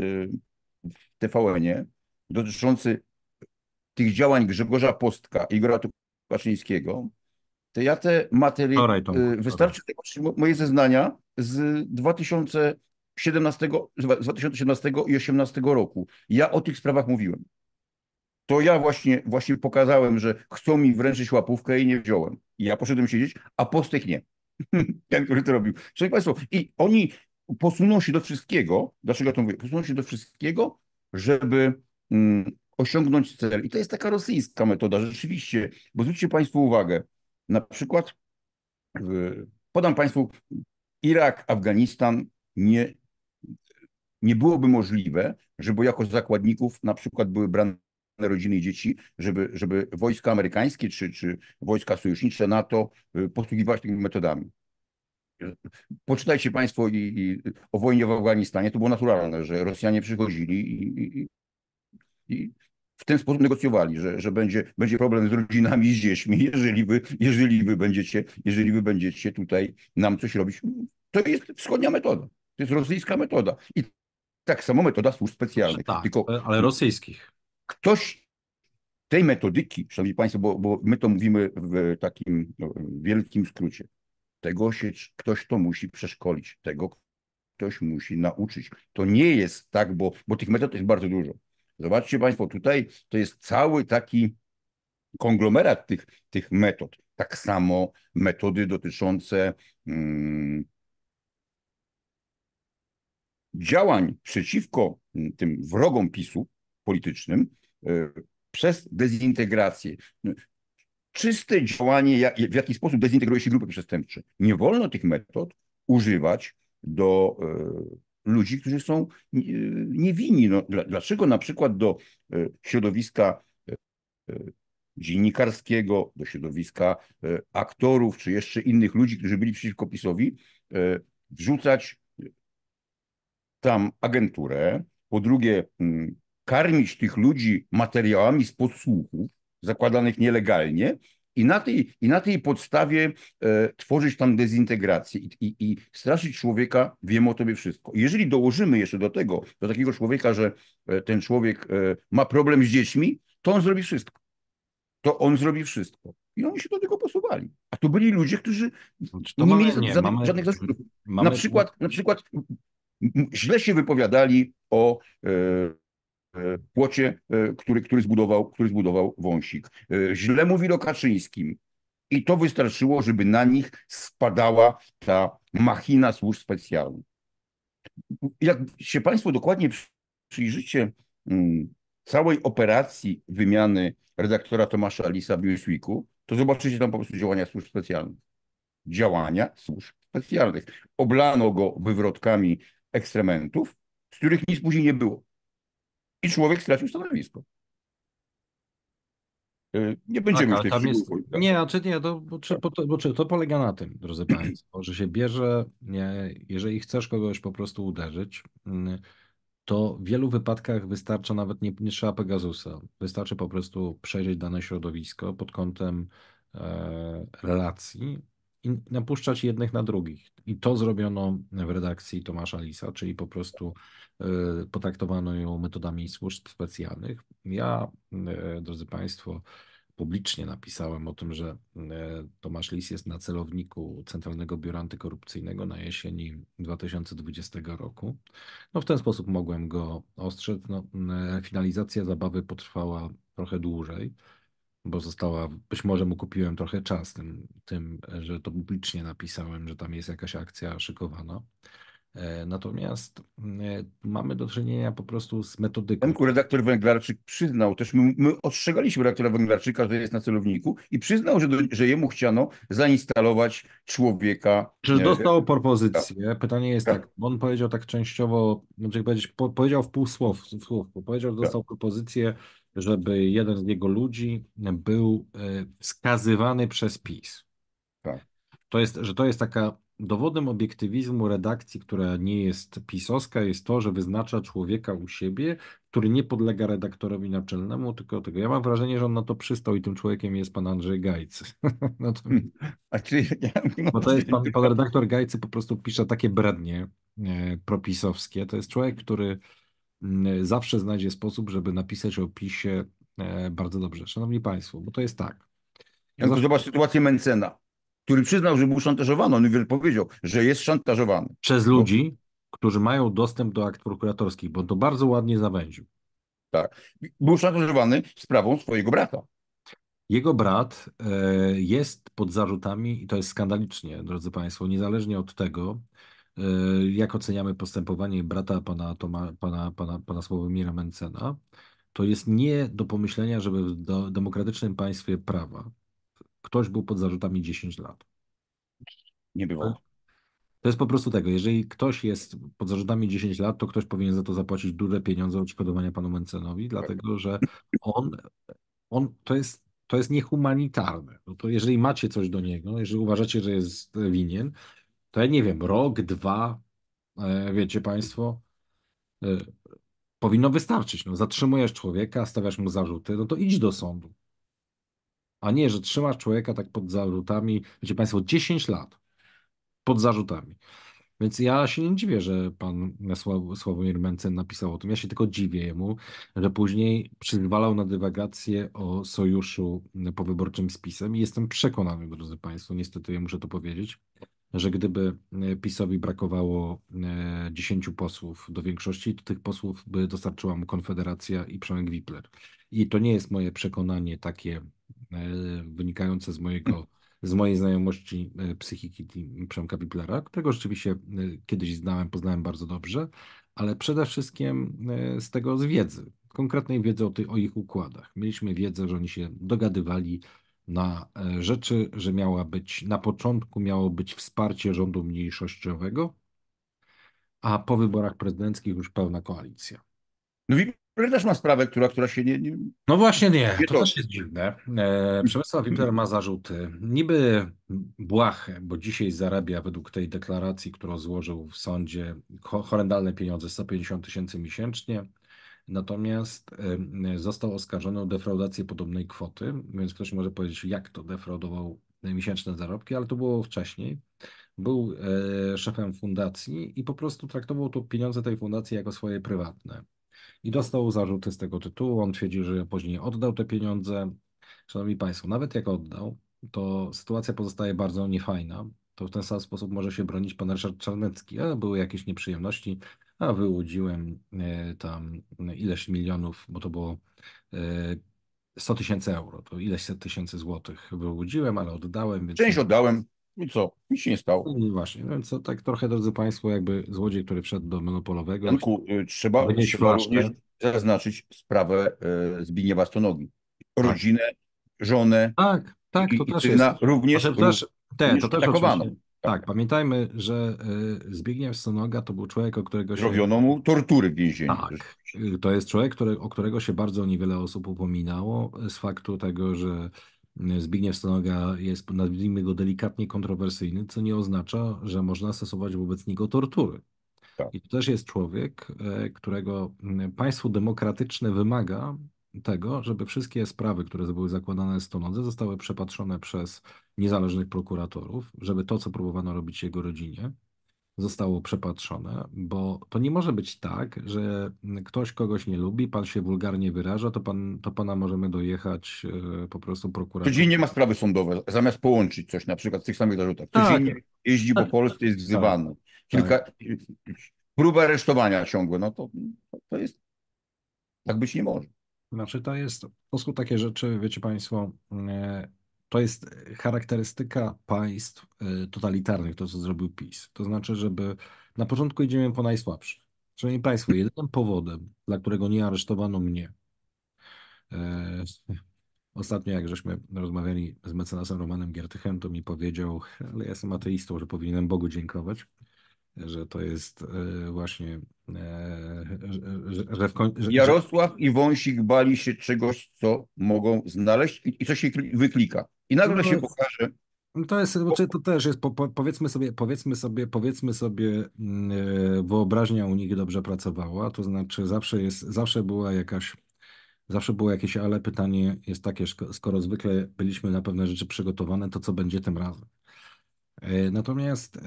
w TVN-ie, dotyczący tych działań Grzegorza Postka i Gratu. Kaczyńskiego, to ja te materiały, right, y, wystarczy right. moje zeznania z 2017, z 2017 i 2018 roku. Ja o tych sprawach mówiłem. To ja właśnie, właśnie pokazałem, że chcą mi wręczyć łapówkę i nie wziąłem. I ja poszedłem siedzieć, a postych nie. Ten, który to robił. Szanowni Państwo, i oni posuną się do wszystkiego, dlaczego to mówię, posuną się do wszystkiego, żeby mm, osiągnąć cel. I to jest taka rosyjska metoda, rzeczywiście, bo zwróćcie Państwo uwagę, na przykład podam Państwu Irak, Afganistan nie, nie byłoby możliwe, żeby jako zakładników na przykład były brane rodziny i dzieci, żeby, żeby wojska amerykańskie czy, czy wojska sojusznicze NATO y, posługiwały się tymi metodami. Poczytajcie Państwo i, i, o wojnie w Afganistanie, to było naturalne, że Rosjanie przychodzili i, i, i w ten sposób negocjowali, że, że będzie, będzie problem z rodzinami, z dziećmi, jeżeli wy, jeżeli, wy będziecie, jeżeli wy będziecie tutaj nam coś robić. To jest wschodnia metoda, to jest rosyjska metoda. I tak samo metoda służb specjalnych. Tak, tylko ale rosyjskich. Ktoś tej metodyki, szanowni państwo, bo, bo my to mówimy w takim no, wielkim skrócie, tego się, ktoś to musi przeszkolić, tego ktoś musi nauczyć. To nie jest tak, bo, bo tych metod jest bardzo dużo. Zobaczcie Państwo, tutaj to jest cały taki konglomerat tych, tych metod. Tak samo metody dotyczące hmm, działań przeciwko mm, tym wrogom PiSu politycznym y, przez dezintegrację. No, czyste działanie, jak, w jaki sposób dezintegruje się grupy przestępcze. Nie wolno tych metod używać do y, ludzi, którzy są y, niewinni. No, dlaczego na przykład do y, środowiska y, dziennikarskiego, do środowiska aktorów, czy jeszcze innych ludzi, którzy byli przeciwko PiSowi, wrzucać tam agenturę, po drugie mm, karmić tych ludzi materiałami z podsłuchów zakładanych nielegalnie, i na tej, i na tej podstawie e, tworzyć tam dezintegrację i, i, i straszyć człowieka, wiemy o tobie wszystko. Jeżeli dołożymy jeszcze do tego, do takiego człowieka, że e, ten człowiek e, ma problem z dziećmi, to on zrobi wszystko. To on zrobi wszystko. I oni się do tego posuwali. A to byli ludzie, którzy znaczy, to nie mamy, mieli nie, żadnych, mamy, żadnych Mamy... Na, przykład, na przykład źle się wypowiadali o. E, E, płocie, e, który, który, zbudował, który zbudował Wąsik. E, źle mówili o Kaczyńskim i to wystarczyło, żeby na nich spadała ta machina służb specjalnych. Jak się Państwo dokładnie przyjrzycie mm, całej operacji wymiany redaktora Tomasza Alisa w Newsweeku, to zobaczycie tam po prostu działania służb specjalnych. Działania służb specjalnych. Oblano go wywrotkami ekstrementów, z których nic później nie było i człowiek stracił stanowisko. Y, nie będziemy tak, już tam jest... Nie, a czy nie, to, bo, czy, bo, to, bo, czy to polega na tym, drodzy Państwo, że się bierze, nie, jeżeli chcesz kogoś po prostu uderzyć, mm, to w wielu wypadkach wystarcza nawet nie, nie trzeba Pegasusa. Wystarczy po prostu przejrzeć dane środowisko pod kątem e, relacji i napuszczać jednych na drugich. I to zrobiono w redakcji Tomasza Lisa, czyli po prostu Y, potraktowano ją metodami służb specjalnych. Ja, y, drodzy Państwo, publicznie napisałem o tym, że y, Tomasz Lis jest na celowniku Centralnego Biura Antykorupcyjnego na jesieni 2020 roku. No w ten sposób mogłem go ostrzec. No, finalizacja zabawy potrwała trochę dłużej, bo została, być może mu kupiłem trochę czas tym, tym że to publicznie napisałem, że tam jest jakaś akcja szykowana. E, natomiast e, mamy do czynienia po prostu z metodyką. Ten redaktor Węglarczyk przyznał, też my, my ostrzegaliśmy redaktora Węglarczyka, że jest na celowniku i przyznał, że, do, że jemu chciano zainstalować człowieka. Czy e, dostał tak. propozycję? Tak. Pytanie jest tak. tak, bo on powiedział tak częściowo, znaczy powiedzieć, po, powiedział w pół w słów bo powiedział, że tak. dostał tak. propozycję, żeby jeden z jego ludzi był wskazywany przez PiS. Tak. To jest, że to jest taka dowodem obiektywizmu redakcji, która nie jest pisowska, jest to, że wyznacza człowieka u siebie, który nie podlega redaktorowi naczelnemu, tylko tego. Ja mam wrażenie, że on na to przystał i tym człowiekiem jest pan Andrzej Gajcy. no to... Hmm. A czyli ja, Bo to jest pan, pan redaktor Gajcy po prostu pisze takie brednie e, propisowskie. To jest człowiek, który mm, zawsze znajdzie sposób, żeby napisać o pisie e, bardzo dobrze. Szanowni Państwo, bo to jest tak. Ja, ja Zobacz sytuację Mencena który przyznał, że był szantażowany. On powiedział, że jest szantażowany. Przez ludzi, którzy mają dostęp do akt prokuratorskich, bo to bardzo ładnie zawęził. Tak. Był szantażowany sprawą swojego brata. Jego brat e, jest pod zarzutami, i to jest skandalicznie, drodzy Państwo, niezależnie od tego, e, jak oceniamy postępowanie brata pana, Toma, pana, pana, pana Sławomira Mencena, to jest nie do pomyślenia, żeby w demokratycznym państwie prawa ktoś był pod zarzutami 10 lat. Nie było. Tak? To jest po prostu tego, jeżeli ktoś jest pod zarzutami 10 lat, to ktoś powinien za to zapłacić duże pieniądze odszkodowania panu Mencenowi, tak. dlatego że on, on to jest to jest niehumanitarne. No to jeżeli macie coś do niego, jeżeli uważacie, że jest winien, to ja nie wiem, rok, dwa, e, wiecie Państwo, e, powinno wystarczyć. No, zatrzymujesz człowieka, stawiasz mu zarzuty, no to idź do sądu a nie, że trzymasz człowieka tak pod zarzutami, wiecie Państwo, 10 lat pod zarzutami. Więc ja się nie dziwię, że pan Sławomir Mencen napisał o tym. Ja się tylko dziwię jemu, że później przyzwalał na dywagację o sojuszu powyborczym z spisem. i jestem przekonany, drodzy Państwo, niestety ja muszę to powiedzieć, że gdyby e, PiSowi brakowało 10 e, posłów do większości, to tych posłów by dostarczyła mu Konfederacja i Przemek Wipler. I to nie jest moje przekonanie takie E, wynikające z mojego z mojej znajomości e, psychiki Przemka biblera którego rzeczywiście e, kiedyś znałem, poznałem bardzo dobrze, ale przede wszystkim z tego z wiedzy, konkretnej wiedzy o, ty, o ich układach. Mieliśmy wiedzę, że oni się dogadywali na rzeczy, że miała być na początku miało być wsparcie rządu mniejszościowego, a po wyborach prezydenckich już pełna koalicja. No który też ma sprawę, która, która się nie, nie... No właśnie nie, to, to też jest dziwne. E, Przemysław Wipler ma zarzuty, niby błahe, bo dzisiaj zarabia według tej deklaracji, którą złożył w sądzie, horrendalne pieniądze, 150 tysięcy miesięcznie. Natomiast e, został oskarżony o defraudację podobnej kwoty, więc ktoś może powiedzieć, jak to defraudował miesięczne zarobki, ale to było wcześniej. Był e, szefem fundacji i po prostu traktował to pieniądze tej fundacji jako swoje prywatne i dostał zarzuty z tego tytułu. On twierdzi, że później oddał te pieniądze. Szanowni Państwo, nawet jak oddał, to sytuacja pozostaje bardzo niefajna. To w ten sam sposób może się bronić pan Ryszard Czarnecki. A były jakieś nieprzyjemności, a wyłudziłem e, tam ileś milionów, bo to było 100 e, tysięcy euro, to ileś set tysięcy złotych wyłudziłem, ale oddałem. Więc... Część oddałem. I co? Nic się nie stało. No właśnie, no więc to tak trochę, drodzy Państwo, jakby złodziej, który wszedł do monopolowego. Janku, y, trzeba, również zaznaczyć sprawę y, Zbigniewa Stonogi. Tak. Rodzinę, tak. żonę. Tak, tak, to i, też jest. Również, to też, te, również to też atakowano. Tak, tak, pamiętajmy, że y, Zbigniew Stonoga to był człowiek, o którego się... Zrobiono mu tortury w więzieniu. Tak, y, to jest człowiek, który, o którego się bardzo niewiele osób upominało z faktu tego, że Zbigniew Stanoga jest, nazwijmy go delikatnie kontrowersyjny, co nie oznacza, że można stosować wobec niego tortury. Tak. I to też jest człowiek, e, którego państwo demokratyczne wymaga tego, żeby wszystkie sprawy, które były zakładane stonodze, zostały przepatrzone przez niezależnych prokuratorów, żeby to, co próbowano robić jego rodzinie, zostało przepatrzone, bo to nie może być tak, że ktoś kogoś nie lubi, pan się wulgarnie wyraża, to, pan, to pana możemy dojechać e, po prostu prokurator. nie ma sprawy sądowe, zamiast połączyć coś na przykład w tych samych zarzutach. Codziennie tak. jeździ po tak. Polsce, jest tak. wzywany. Tak. Kilka, tak. Próba aresztowania ciągłe, no to, to jest, tak być nie może. Znaczy to jest, to są takie rzeczy, wiecie państwo, e, to jest e, charakterystyka państw e, totalitarnych, to co zrobił PiS. To znaczy, żeby na początku idziemy po najsłabszych. Szanowni Państwo, hmm. jedynym powodem, dla którego nie aresztowano mnie, e, ostatnio jak żeśmy rozmawiali z mecenasem Romanem Giertychem, to mi powiedział, ale ja jestem ateistą, że powinienem Bogu dziękować że to jest e, właśnie. E, że, że w koń... że, Jarosław i Wąsik bali się czegoś, co mogą znaleźć i, co się wyklika. I nagle no się pokaże. To jest, no znaczy, to też jest, powiedzmy sobie, powiedzmy sobie, powiedzmy sobie, mm, e, wyobraźnia u nich dobrze pracowała, to znaczy zawsze jest, zawsze była jakaś, zawsze było jakieś ale, pytanie jest takie, skoro zwykle byliśmy na pewne rzeczy przygotowane, to co będzie tym razem? Natomiast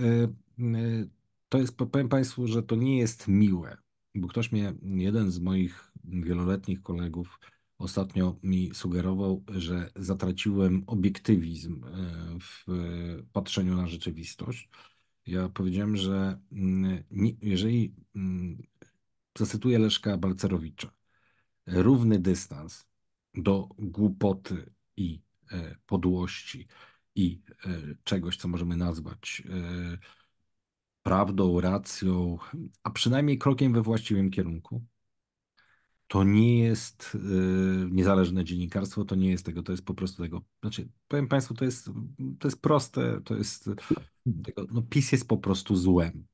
to jest, powiem Państwu, że to nie jest miłe, bo ktoś mnie, jeden z moich wieloletnich kolegów, ostatnio mi sugerował, że zatraciłem obiektywizm e, w patrzeniu na rzeczywistość. Ja powiedziałem, że mm, jeżeli mm, zacytuję Leszka Balcerowicza, równy dystans do głupoty i e, podłości i e, czegoś, co możemy nazwać prawdą, racją, a przynajmniej krokiem we właściwym kierunku. To nie jest y, niezależne dziennikarstwo, to nie jest tego, to jest po prostu tego. Znaczy, powiem Państwu, to jest, to jest proste, to jest tego, no PiS jest po prostu złem.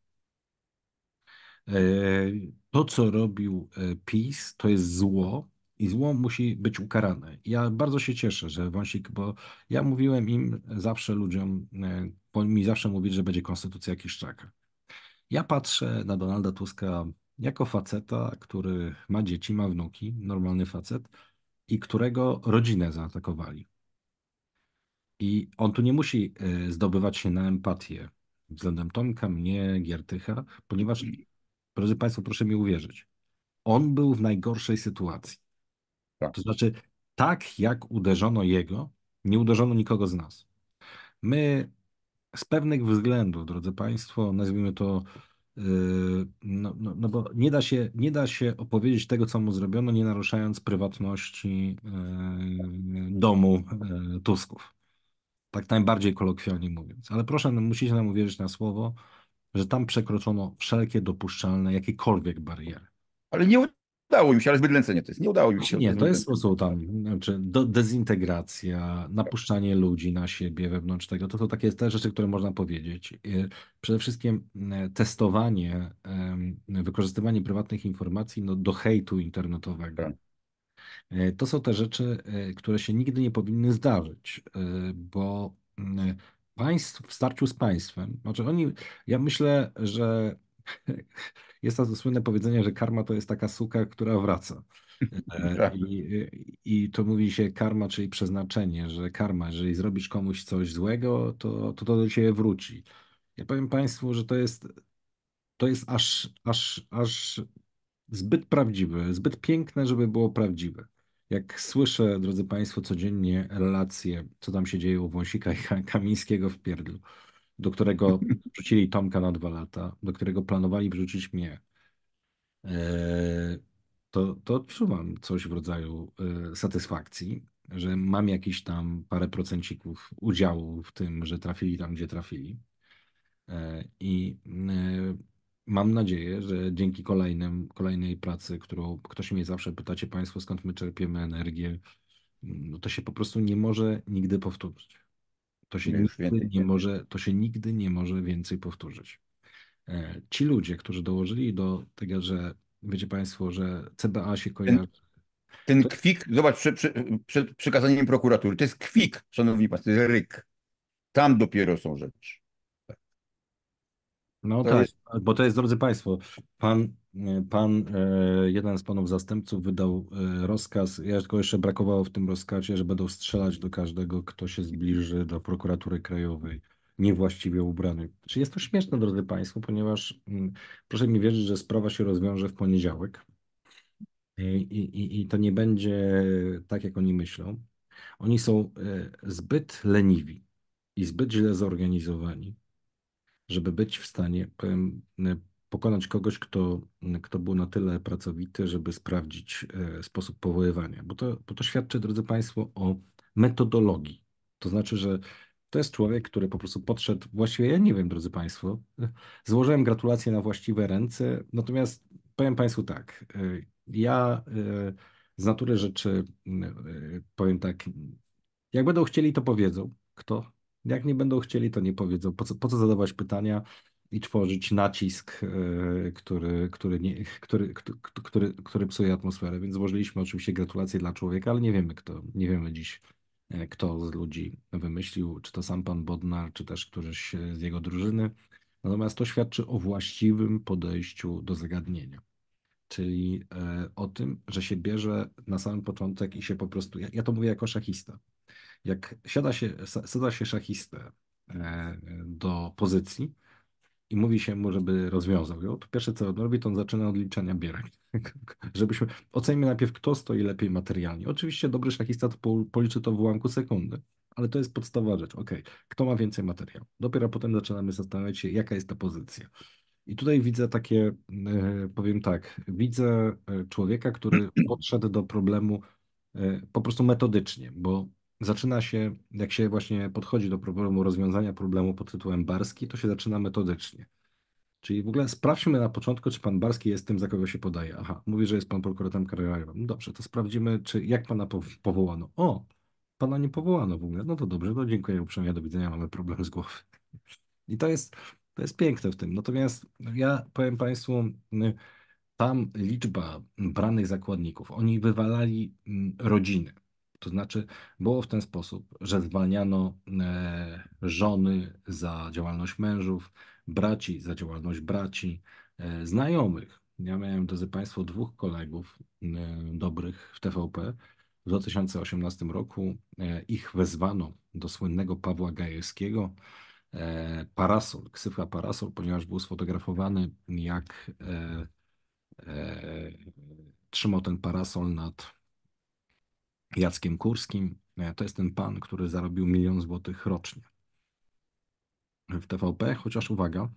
Y, to, co robił y, PiS, to jest zło, i zło musi być ukarane. Ja bardzo się cieszę, że Wąsik, bo ja mówiłem im zawsze ludziom, bo mi zawsze mówić, że będzie konstytucja Kiszczaka. Ja patrzę na Donalda Tuska jako faceta, który ma dzieci, ma wnuki, normalny facet, i którego rodzinę zaatakowali. I on tu nie musi y, zdobywać się na empatię względem Tomka, mnie, Giertycha, ponieważ, drodzy Państwo, proszę mi uwierzyć, on był w najgorszej sytuacji. Tak. To znaczy, tak jak uderzono jego, nie uderzono nikogo z nas. My z pewnych względów, drodzy Państwo, nazwijmy to, yy, no, no, no bo nie da, się, nie da się opowiedzieć tego, co mu zrobiono, nie naruszając prywatności yy, domu yy, Tusków. Tak najbardziej kolokwialnie mówiąc. Ale proszę, no, musicie nam uwierzyć na słowo, że tam przekroczono wszelkie dopuszczalne, jakiekolwiek bariery. Ale nie Udało im się, ale zbyt to jest. Nie udało im się. Nie, to jest po prostu tam znaczy, do, dezintegracja, napuszczanie ludzi na siebie wewnątrz tego. To są takie te rzeczy, które można powiedzieć. Y, przede wszystkim mm, testowanie, wykorzystywanie prywatnych informacji no, do hejtu internetowego. Tak. Y, to są te rzeczy, y, które się nigdy nie powinny zdarzyć, bo mm, państw w starciu z państwem, znaczy oni, ja myślę, że jest to słynne powiedzenie, że karma to jest taka suka, która wraca. E, tak. I, I, to mówi się karma, czyli przeznaczenie, że karma, jeżeli zrobisz komuś coś złego, to to, to do ciebie wróci. Ja powiem Państwu, że to jest, to jest aż, aż, aż zbyt prawdziwe, zbyt piękne, żeby było prawdziwe. Jak słyszę, drodzy Państwo, codziennie relacje, co tam się dzieje u Wąsika i Kamińskiego w Pierdlu, do którego wrzucili Tomka na dwa lata, do którego planowali wrzucić mnie, e, to, to odczuwam coś w rodzaju e, satysfakcji, że mam jakieś tam parę procencików udziału w tym, że trafili tam, gdzie trafili. E, I mam nadzieję, że dzięki kolejnym, kolejnej pracy, którą ktoś mnie zawsze pytacie Państwo, skąd my czerpiemy energię, no to się po prostu nie może nigdy powtórzyć. To się, nigdy nie może, to się nigdy nie może więcej powtórzyć. E, ci ludzie, którzy dołożyli do tego, że wiecie Państwo, że CBA się kojarzy. Ten, ten kwik, zobacz, przed przekazaniem przy, prokuratury, to jest kwik, szanowni Państwo, to jest ryk. Tam dopiero są rzeczy. No to tak, jest... Tak, bo to jest, drodzy Państwo, pan, e, pan e, jeden z panów zastępców wydał e, rozkaz, ja tylko jeszcze brakowało w tym rozkazie, że będą strzelać do każdego, kto się zbliży do prokuratury krajowej niewłaściwie ubrany. Czy jest to śmieszne, drodzy Państwo, ponieważ mm, proszę mi wierzyć, że sprawa się rozwiąże w poniedziałek i, i, i to nie będzie tak, jak oni myślą. Oni są zbyt leniwi i zbyt źle zorganizowani, żeby być w stanie e, pokonać kogoś, kto, kto był na tyle pracowity, żeby sprawdzić e, sposób powoływania. Bo to, bo to świadczy, drodzy Państwo, o metodologii. To znaczy, że to jest człowiek, który po prostu podszedł, właściwie ja nie wiem, drodzy Państwo, złożyłem gratulacje na właściwe ręce, natomiast powiem Państwu tak, e, ja z natury rzeczy powiem tak, jak będą chcieli, to powiedzą, kto, jak nie będą chcieli, to nie powiedzą. Po co, po co zadawać pytania i tworzyć nacisk, e, który, który, nie, który, który, który, psuje atmosferę. Więc złożyliśmy oczywiście gratulacje dla człowieka, ale nie wiemy kto, nie wiemy dziś e, kto z ludzi wymyślił, czy to sam pan Bodnar, czy też któryś e, z jego drużyny. Natomiast to świadczy o właściwym podejściu do zagadnienia czyli e, o tym, że się bierze na samym początek i się po prostu, ja, to mówię jako szachista, jak siada się, sada się szachistę e, do pozycji i mówi się mu, żeby rozwiązał ją, to pierwsze co on robi, to on zaczyna od liczenia bierek. Żebyśmy, ocenimy najpierw, kto stoi lepiej materialnie. Oczywiście dobry szachista to policzy to w ułamku sekundy, ale to jest podstawowa rzecz. Ok, kto ma więcej materiału? Dopiero potem zaczynamy zastanawiać się, jaka jest ta pozycja. I tutaj widzę takie, e, powiem tak, widzę e, człowieka, który podszedł do problemu e, po prostu metodycznie, bo zaczyna się, jak się właśnie podchodzi do problemu rozwiązania problemu pod tytułem Barski, to się zaczyna metodycznie. Czyli w ogóle sprawdźmy na początku, czy pan Barski jest tym, za kogo się podaje. Aha, mówi, że jest pan prokuratorem karierowym. No dobrze, to sprawdzimy, czy jak pana powołano. O, pana nie powołano w ogóle. No to dobrze, no dziękuję uprzejmie, do widzenia, mamy problem z głowy. I to jest to jest piękne w tym. Natomiast ja powiem Państwu, y, tam liczba branych zakładników, oni wywalali mm, rodziny. To znaczy, było w ten sposób, że zwalniano e, żony za działalność mężów, braci za działalność braci, e, znajomych. Ja miałem, drodzy Państwo, dwóch kolegów y, dobrych w TVP. W 2018 roku e, ich wezwano do słynnego Pawła Gajewskiego, E, parasol, ksywa parasol, ponieważ był sfotografowany, jak e, e, trzymał ten parasol nad Jackiem Kurskim. E, to jest ten pan, który zarobił milion złotych rocznie w TVP, chociaż uwaga,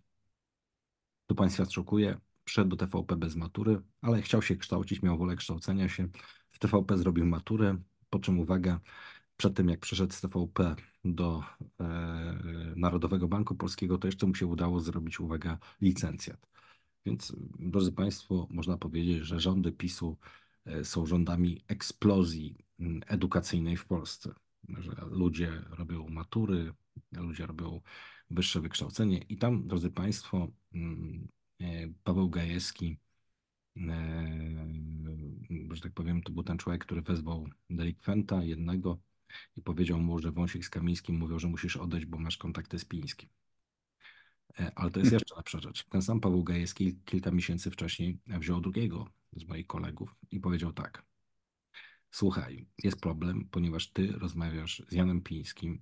to Państwa szokuje, przyszedł do TVP bez matury, ale chciał się kształcić, miał wolę kształcenia się. W TVP zrobił maturę, po czym uwaga, przed tym jak przyszedł z TVP do e, Narodowego Banku Polskiego, to jeszcze mu się udało zrobić, uwaga, licencjat. Więc, drodzy Państwo, można powiedzieć, że rządy PiSu e, są rządami eksplozji edukacyjnej w Polsce. Że ludzie robią matury, ludzie robią wyższe wykształcenie. I tam, drodzy Państwo, e, Paweł Gajewski, że tak powiem, to był ten człowiek, który wezwał delikwenta jednego i powiedział mu, że Wąsik z Kamińskim mówią, że musisz odejść, bo masz kontakty z Pińskim. E, ale to jest jeszcze lepsza rzecz. Ten sam Paweł Gajewski kilka miesięcy wcześniej wziął drugiego z moich kolegów i powiedział tak. Słuchaj, jest problem, ponieważ ty rozmawiasz z Janem Pińskim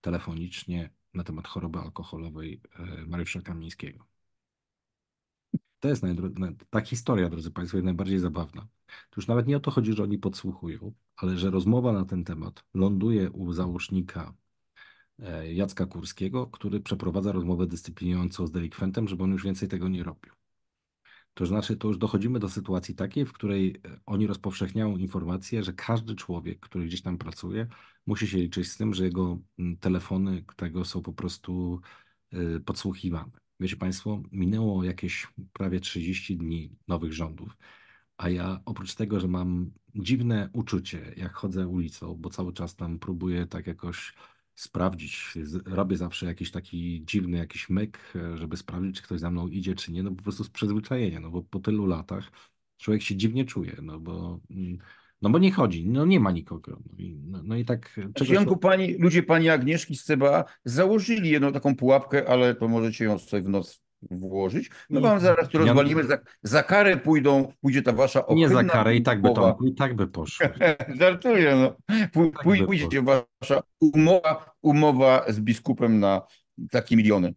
telefonicznie na temat choroby alkoholowej e, Mariusza Kamińskiego. To jest ta historia, drodzy Państwo, jest najbardziej zabawna. Tu już nawet nie o to chodzi, że oni podsłuchują, ale że rozmowa na ten temat ląduje u załóżnika e, Jacka Kurskiego, który przeprowadza rozmowę dyscyplinującą z delikwentem, żeby on już więcej tego nie robił. To znaczy, to już dochodzimy do sytuacji takiej, w której e, oni rozpowszechniają informację, że każdy człowiek, który gdzieś tam pracuje, musi się liczyć z tym, że jego telefony tego są po prostu e, podsłuchiwane. Wiecie Państwo, minęło jakieś prawie 30 dni nowych rządów, a ja oprócz tego, że mam dziwne uczucie, jak chodzę ulicą, bo cały czas tam próbuję tak jakoś sprawdzić. Robię zawsze jakiś taki dziwny jakiś myk, e, żeby sprawdzić, czy ktoś za mną idzie, czy nie, no po prostu z przyzwyczajenia, no bo po tylu latach człowiek się dziwnie czuje, no bo mm, no bo nie chodzi, no nie ma nikogo. No, no, no i tak... W związku to... pani, ludzie pani Agnieszki z CBA założyli jedną taką pułapkę, ale to możecie ją sobie w nos włożyć. No wam mhm. zaraz to rozwalimy, za, za karę pójdą, pójdzie ta wasza ochylna... Nie za karę, i tak by to, i tak by poszło. Żartuję, no. Pój, tak pój, pójdzie wasza umowa, umowa z biskupem na takie miliony.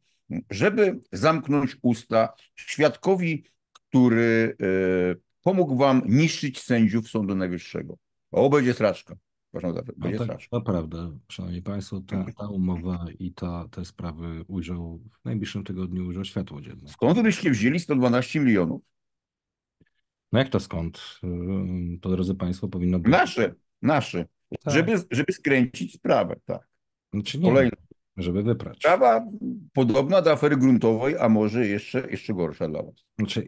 Żeby zamknąć usta świadkowi, który... Yy, pomógł wam niszczyć sędziów Sądu Najwyższego. O, będzie straczka. Proszę za, no będzie tak, szanowni państwo, ta, ta umowa i ta, te sprawy ujrzą w najbliższym tygodniu ujrzą światło dzienne. Skąd byście wzięli 112 milionów? No jak to skąd? To, drodzy państwo, powinno być... Nasze, nasze. Tak. Żeby, żeby skręcić sprawę, tak. Znaczy nie, Kolejne. Żeby wyprać. Sprawa podobna do afery gruntowej, a może jeszcze, jeszcze gorsza dla was. Znaczy,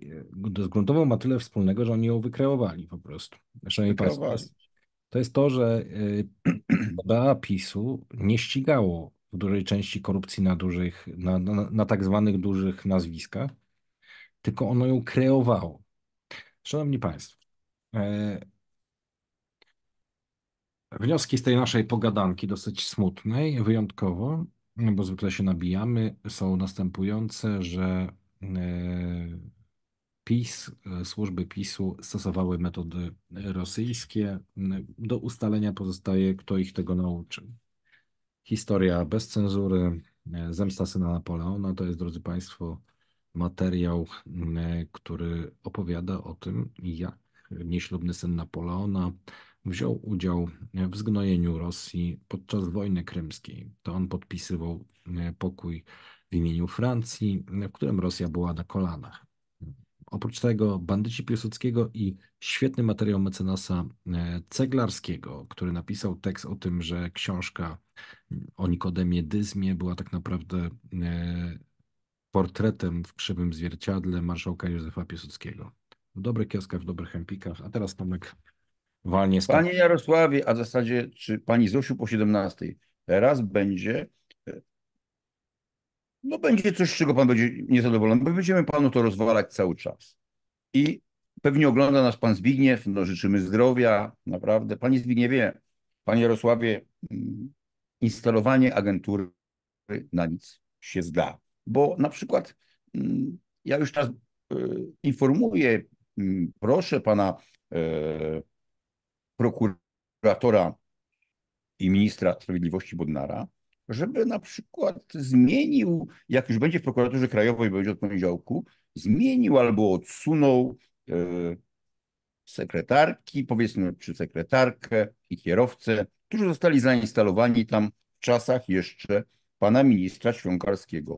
e, z gruntową ma tyle wspólnego, że oni ją wykreowali po prostu. Szanowni Państwo, to jest to, że e, BA PiSu nie ścigało w dużej części korupcji na dużych, na, na, na tak zwanych dużych nazwiskach, tylko ono ją kreowało. Szanowni Państwo, e, Wnioski z tej naszej pogadanki, dosyć smutnej, wyjątkowo, no bo zwykle się nabijamy, są następujące, że e, PiS, e, służby PiSu stosowały metody rosyjskie. Do ustalenia pozostaje, kto ich tego nauczył. Historia bez cenzury, e, zemsta syna Napoleona, to jest, drodzy Państwo, materiał, który opowiada o tym, jak nieślubny syn Napoleona wziął udział w zgnojeniu Rosji podczas wojny krymskiej. To on podpisywał e, pokój w imieniu Francji, w którym Rosja była na kolanach. Oprócz tego bandyci Piłsudskiego i świetny materiał mecenasa e, Ceglarskiego, który napisał tekst o tym, że książka o Nikodemie Dyzmie była tak naprawdę e, portretem w krzywym zwierciadle marszałka Józefa Piłsudskiego. W dobrych kioskach, w dobrych empikach, a teraz Tomek Walnie Panie Jarosławie, a w zasadzie czy pani Zosiu po 17 teraz będzie e, no będzie coś, z czego pan będzie niezadowolony, bo będziemy panu to rozwalać cały czas. I pewnie ogląda nas pan Zbigniew, no życzymy zdrowia, naprawdę. Panie Zbigniewie, panie Jarosławie, mm, instalowanie agentury na nic się zda. Bo na przykład mm, ja już teraz e, informuję, mm, proszę pana e, prokuratora i ministra sprawiedliwości Bodnara, żeby na przykład zmienił, jak już będzie w prokuraturze krajowej, będzie od poniedziałku, zmienił albo odsunął e, sekretarki, powiedzmy, czy sekretarkę i kierowcę, którzy zostali zainstalowani tam w czasach jeszcze pana ministra Świąkarskiego.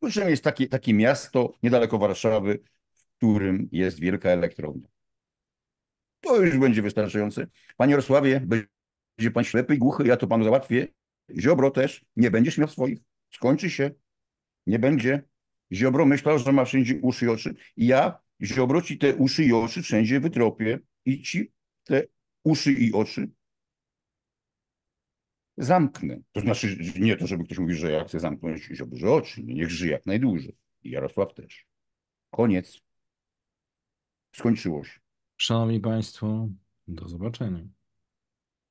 Kluczem jest takie, takie miasto niedaleko Warszawy, w którym jest wielka elektrownia. To już będzie wystarczające. Panie Jarosławie, będzie pan ślepy i głuchy, ja to panu załatwię. Ziobro też, nie będziesz miał swoich. Skończy się. Nie będzie. Ziobro myślał, że ma wszędzie uszy i oczy. I ja Ziobro ci te uszy i oczy wszędzie wytropię i ci te uszy i oczy zamknę. To znaczy, nie to, żeby ktoś mówił, że ja chcę zamknąć Ziobrze oczy. No niech żyje jak najdłużej. I Jarosław też. Koniec. Skończyło się. Szanowni Państwo, do zobaczenia.